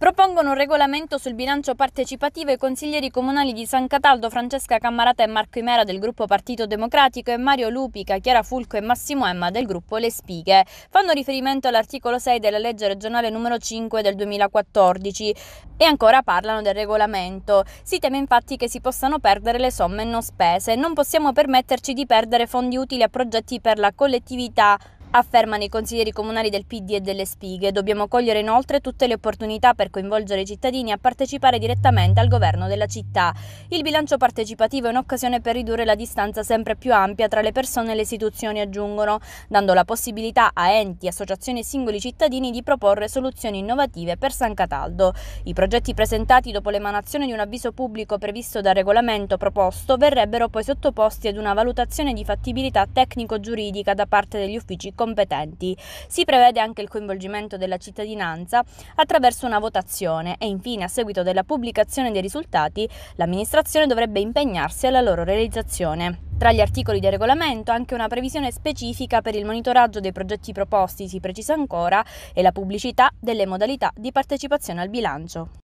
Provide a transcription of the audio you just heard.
Propongono un regolamento sul bilancio partecipativo i consiglieri comunali di San Cataldo, Francesca Cammarata e Marco Imera del gruppo Partito Democratico e Mario Lupica, Chiara Fulco e Massimo Emma del gruppo Le Spighe. Fanno riferimento all'articolo 6 della legge regionale numero 5 del 2014 e ancora parlano del regolamento. Si teme infatti che si possano perdere le somme non spese. Non possiamo permetterci di perdere fondi utili a progetti per la collettività affermano i consiglieri comunali del PD e delle Spighe. Dobbiamo cogliere inoltre tutte le opportunità per coinvolgere i cittadini a partecipare direttamente al governo della città. Il bilancio partecipativo è un'occasione per ridurre la distanza sempre più ampia tra le persone e le istituzioni, aggiungono, dando la possibilità a enti, associazioni e singoli cittadini di proporre soluzioni innovative per San Cataldo. I progetti presentati dopo l'emanazione di un avviso pubblico previsto dal regolamento proposto verrebbero poi sottoposti ad una valutazione di fattibilità tecnico-giuridica da parte degli uffici competenti. Si prevede anche il coinvolgimento della cittadinanza attraverso una votazione e infine a seguito della pubblicazione dei risultati l'amministrazione dovrebbe impegnarsi alla loro realizzazione. Tra gli articoli del regolamento anche una previsione specifica per il monitoraggio dei progetti proposti, si precisa ancora, e la pubblicità delle modalità di partecipazione al bilancio.